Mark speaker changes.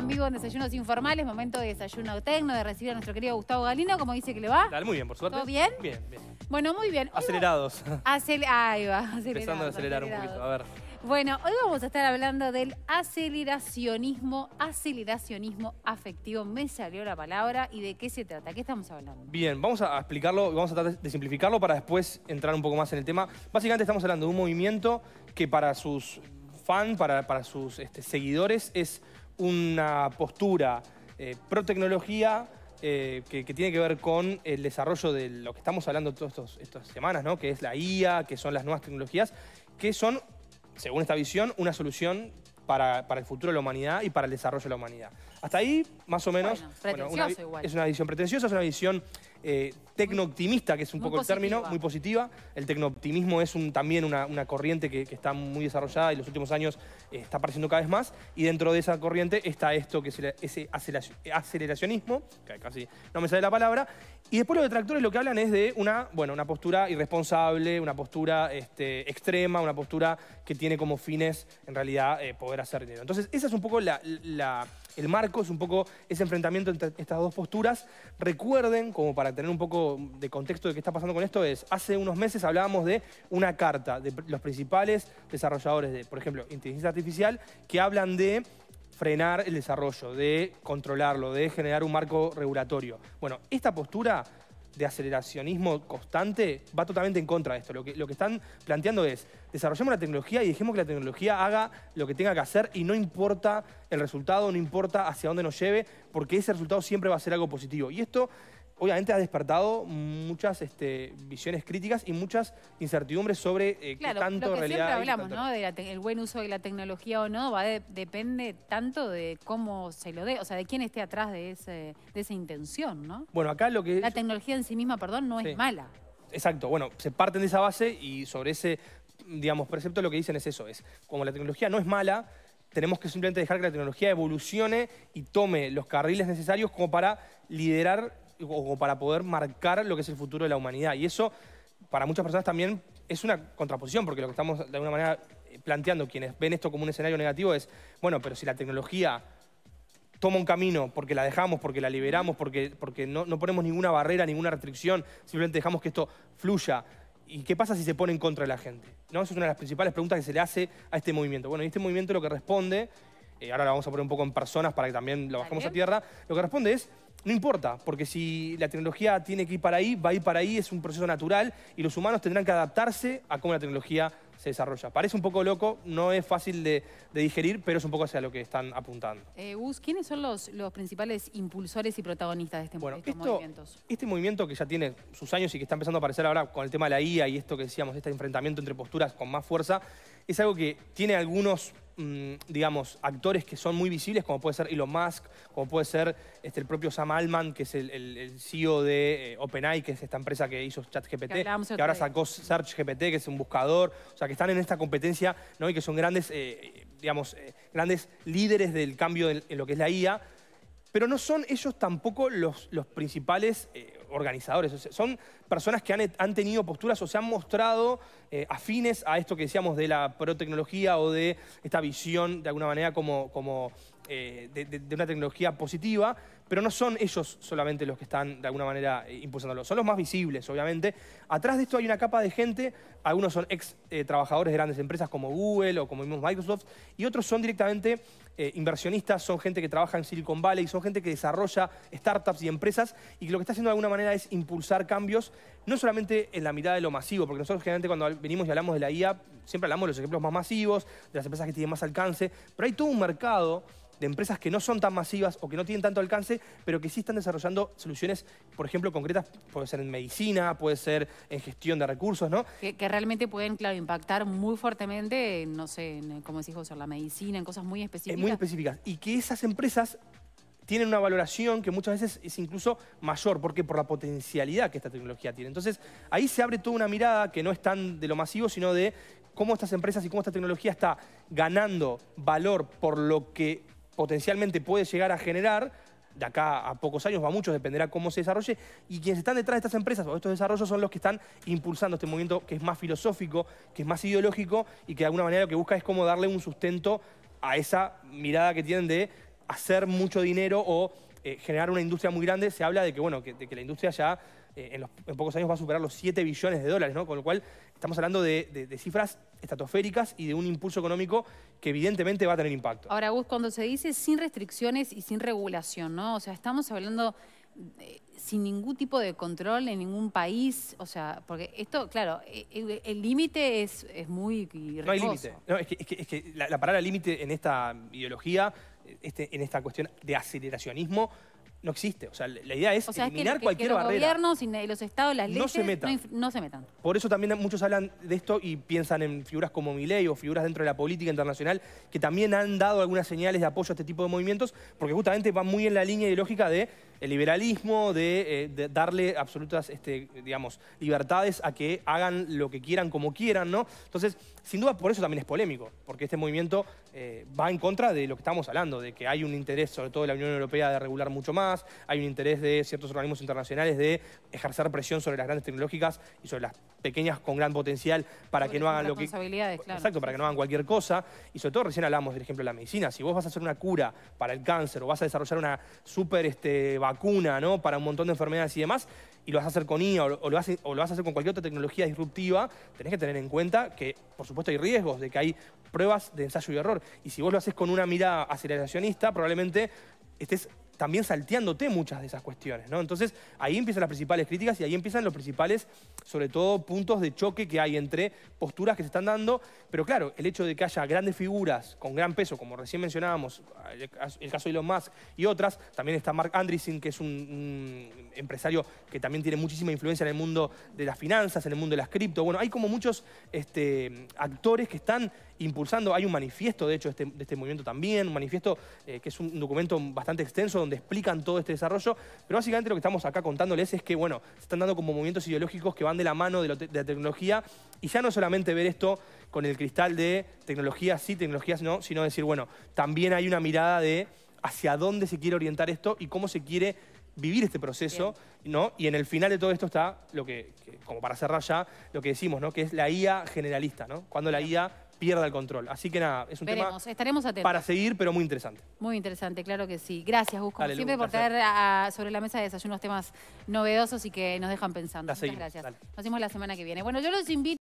Speaker 1: en vivo en Desayunos Informales, momento de desayuno tecno, de recibir a nuestro querido Gustavo Galino, ¿Cómo dice que le va. Dale, muy bien, por suerte. ¿Todo bien? Bien, bien. Bueno, muy bien. Acelerados. Ahí va, acelerados. Empezando a acelerar un poquito, a ver. Bueno, hoy vamos a estar hablando del aceleracionismo, aceleracionismo afectivo. Me salió la palabra. ¿Y de qué se trata? ¿Qué estamos hablando?
Speaker 2: Bien, vamos a explicarlo, vamos a tratar de simplificarlo para después entrar un poco más en el tema. Básicamente estamos hablando de un movimiento que para sus para, sus este, seguidores, es una postura eh, pro tecnología eh, que, tiene que ver con el desarrollo de lo que estamos hablando todas estas semanas, que es la IA, que son las nuevas tecnologías, que son, según esta visión, una solución para el futuro de la humanidad y para el desarrollo de la humanidad. Hasta ahí, más o menos. Es una visión pretenciosa, es una visión eh, tecno-optimista, que es un poco el término, muy positiva. El tecno es también una, corriente que, está muy desarrollada y los últimos años eh, está apareciendo cada vez más. Y dentro de esa corriente está esto que es ese aceleracionismo, que casi no me sale la palabra. Y después los detractores lo que hablan es de una, bueno, una postura irresponsable, una postura este, extrema, una postura que tiene como fines, en realidad, eh, poder hacer dinero. Entonces, esa es un poco la el marco, es un poco ese enfrentamiento entre estas dos posturas. Recuerden, como para tener un poco de contexto de qué está pasando con esto, es hace unos meses hablábamos de una carta de los principales desarrolladores de, por ejemplo, inteligencia artificial, que hablan de frenar el desarrollo, de controlarlo, de generar un marco regulatorio. Bueno, esta postura de aceleracionismo constante va totalmente en contra de esto. Lo que, lo que están planteando es, desarrollemos la tecnología y dejemos que la tecnología haga lo que tenga que hacer y no importa el resultado, no importa hacia dónde nos lleve, porque ese resultado siempre va a ser algo positivo. Y esto obviamente ha despertado muchas este, visiones críticas y muchas incertidumbres sobre eh, qué tanto lo que realidad. Siempre hablamos, ¿no?
Speaker 1: el buen uso de la tecnología o no, va depende tanto de cómo se lo dé, o sea, de quién esté atrás de, ese, de esa intención, ¿no?
Speaker 2: Bueno, acá lo que. La
Speaker 1: tecnología en sí misma, perdón, no es mala.
Speaker 2: Exacto, bueno, se parten de esa base y sobre ese, digamos, precepto lo que dicen es eso, es como la tecnología no es mala, tenemos que simplemente dejar que la tecnología evolucione y tome los carriles necesarios como para liderar o para poder marcar lo que es el futuro de la humanidad. Y eso, para muchas personas también, es una contraposición, porque lo que estamos de alguna manera eh, planteando quienes ven esto como un escenario negativo es, bueno, pero si la tecnología toma un camino porque la dejamos, porque la liberamos, porque, porque no, ponemos ninguna barrera, ninguna restricción, simplemente dejamos que esto fluya. ¿Y qué pasa si se pone en contra de la gente? ¿No? Esa es una de las principales preguntas que se le hace a este movimiento. Bueno, y este movimiento lo que responde, eh, ahora lo vamos a poner un poco en personas para que también lo bajemos a tierra, lo que responde es no importa, porque si la tecnología tiene que ir para ahí, va a ir para ahí, es un proceso natural y los humanos tendrán que adaptarse a cómo la tecnología se desarrolla. Parece un poco loco, no es fácil de, digerir, pero es un poco hacia lo que están apuntando.
Speaker 1: Eh, ¿quiénes son los, principales impulsores y protagonistas de este bueno,
Speaker 2: Este movimiento que ya tiene sus años y que está empezando a aparecer ahora con el tema de la IA y esto que decíamos, este enfrentamiento entre posturas con más fuerza, es algo que tiene algunos Mm, digamos, actores que son muy visibles, como puede ser Elon Musk, como puede ser este, el propio Sam Altman, que es el, CEO de eh, OpenAI, que es esta empresa que hizo ChatGPT, que, ahora sacó SearchGPT, que es un buscador, o sea, que están en esta competencia, ¿no? Y que son grandes, eh, digamos, eh, grandes líderes del cambio en, lo que es la IA, pero no son ellos tampoco los, los principales organizadores, son personas que han, tenido posturas o se han mostrado eh, afines a esto que decíamos de la protecnología o de esta visión, de alguna manera, como, como eh, de, una tecnología positiva, pero no son ellos solamente los que están de alguna manera eh, impulsándolo, son los más visibles, obviamente. Atrás de esto hay una capa de gente, algunos son ex eh, trabajadores de grandes empresas como Google o como Microsoft, y otros son directamente inversionistas, son gente que trabaja en Silicon Valley, son gente que desarrolla startups y empresas, y lo que está haciendo de alguna manera es impulsar cambios, no solamente en la mitad de lo masivo, porque nosotros generalmente cuando venimos y hablamos de la IA, siempre hablamos de los ejemplos más masivos, de las empresas que tienen más alcance, pero hay todo un mercado de empresas que no son tan masivas o que no tienen tanto alcance, pero que sí están desarrollando soluciones, por ejemplo, concretas, puede ser en medicina, puede ser en gestión de recursos, ¿no?
Speaker 1: Que, realmente pueden, claro, impactar muy fuertemente, no sé, en, como decís vos, en la medicina, en cosas muy eh, específicas. muy
Speaker 2: específicas. Y que esas empresas tienen una valoración que muchas veces es incluso mayor, porque por la potencialidad que esta tecnología tiene. Entonces, ahí se abre toda una mirada que no es tan de lo masivo, sino de cómo estas empresas y cómo esta tecnología está ganando valor por lo que potencialmente puede llegar a generar, de acá a pocos años, va a muchos, dependerá cómo se desarrolle, y quienes están detrás de estas empresas o estos desarrollos son los que están impulsando este movimiento que es más filosófico, que es más ideológico y que de alguna manera lo que busca es como darle un sustento a esa mirada que tienen de hacer mucho dinero o eh, generar una industria muy grande. Se habla de que, bueno, que, de que la industria ya eh, en, pocos años va a superar los 7 billones de dólares, ¿no? Con lo cual estamos hablando de, cifras estratosféricas y de un impulso económico que evidentemente va a tener impacto.
Speaker 1: Ahora, Gus, cuando se dice sin restricciones y sin regulación, ¿no? O sea, estamos hablando eh, sin ningún tipo de control en ningún país, o sea, porque esto, claro, eh, el límite es, muy No hay límite.
Speaker 2: es que, la, la, palabra límite en esta ideología, este, en esta cuestión de aceleracionismo, no existe. O sea, la idea es eliminar que, cualquier los gobiernos
Speaker 1: y los estados, las leyes, no se, metan. No, se, metan.
Speaker 2: Por eso también muchos hablan de esto y piensan en figuras como Milei o figuras dentro de la política internacional que también han dado algunas señales de apoyo a este tipo de movimientos porque justamente van muy en la línea ideológica de el liberalismo, de, eh, darle absolutas, este, digamos, libertades a que hagan lo que quieran como quieran, ¿no? Entonces, sin duda por eso también es polémico, porque este movimiento eh, va en contra de lo que estamos hablando, de que hay un interés, sobre todo de la Unión Europea, de regular mucho más, hay un interés de ciertos organismos internacionales de ejercer presión sobre las grandes tecnológicas y sobre las pequeñas con gran potencial para que no hagan lo que... Claro.
Speaker 1: Exacto, para que
Speaker 2: no hagan cualquier cosa. Y sobre todo recién hablamos, por ejemplo, de la medicina. Si vos vas a hacer una cura para el cáncer o vas a desarrollar una super este, vacuna ¿no? para un montón de enfermedades y demás, y lo vas a hacer con IA o, lo vas o lo vas a hacer con cualquier otra tecnología disruptiva, tenés que tener en cuenta que, por supuesto, hay riesgos de que hay pruebas de ensayo y error. Y si vos lo haces con una mirada aceleracionista, probablemente estés también salteándote muchas de esas cuestiones, ¿no? Entonces, ahí empiezan las principales críticas y ahí empiezan los principales, sobre todo, puntos de choque que hay entre posturas que se están dando. Pero claro, el hecho de que haya grandes figuras con gran peso, como recién mencionábamos, el caso de Elon Musk y otras, también está Mark Andreessen, que es un, empresario que también tiene muchísima influencia en el mundo de las finanzas, en el mundo de las cripto. Bueno, hay como muchos este, actores que están impulsando, hay un manifiesto, de hecho, de este, este movimiento también, un manifiesto eh, que es un documento bastante extenso, donde explican todo este desarrollo. Pero básicamente lo que estamos acá contándoles es que, bueno, se están dando como movimientos ideológicos que van de la mano de, la, tecnología y ya no solamente ver esto con el cristal de tecnologías sí, tecnologías no, sino decir, bueno, también hay una mirada de hacia dónde se quiere orientar esto y cómo se quiere vivir este proceso, ¿no? Y en el final de todo esto está lo que, que, como para cerrar ya, lo que decimos, ¿no? Que es la IA generalista, ¿no? Cuando la IA pierda el control. Así que nada, es un tema
Speaker 1: estaremos atentos. para
Speaker 2: seguir, pero muy interesante.
Speaker 1: Muy interesante, claro que sí. Gracias, Gus, siempre, por traer sobre la mesa de desayunos temas novedosos y que nos dejan pensando. Muchas gracias. Nos vemos la semana que viene. Bueno, yo los invito.